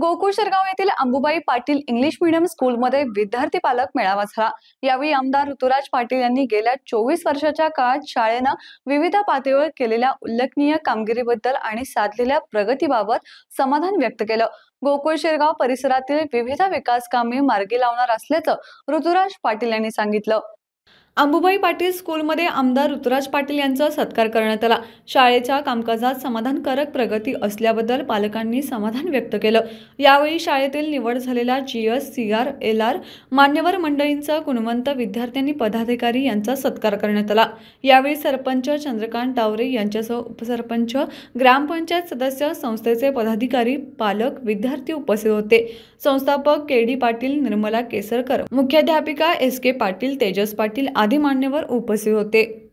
गोकुळ शिरगाव येथील अंबुबाई Patil English medium स्कूलमध्ये विद्यार्थी पालक मेळावा झाला यावेळी आमदार ऋतुराज पाटील यांनी गेल्या चोवीस वर्षाच्या काळात शाळेनं विविध पातळीवर केलेल्या उल्लेखनीय कामगिरीबद्दल आणि साधलेल्या प्रगतीबाबत समाधान व्यक्त केलं गोकुळ शिरगाव परिसरातील विविध विकास कामे मार्गी लावणार असल्याचं ऋतुराज पाटील यांनी सांगितलं अंबुबाई पाटील स्कूलमध्ये आमदार ऋतुराज पाटील यांचा सत्कार करण्यात आला शाळेच्या कामकाजात समाधानकारक प्रगती असल्याबद्दल पालकांनी समाधान व्यक्त केलं यावेळी शाळेतील निवड झालेल्या G S C R L R मान्यवर मंडळींचा गुणवंत विद्यार्थ्यांनी पदाधिकारी यांचा सत्कार करण्यात आला यावेळी सरपंच चंद्रकांत टावरे यांच्यासह उपसरपंच ग्रामपंचायत सदस्य संस्थेचे पदाधिकारी पालक विद्यार्थी उपस्थित होते संस्थापक के डी पाटील निर्मला केसरकर मुख्याध्यापिका एस के पाटील तेजस पाटील आदी मान्यवर उपस्थित होते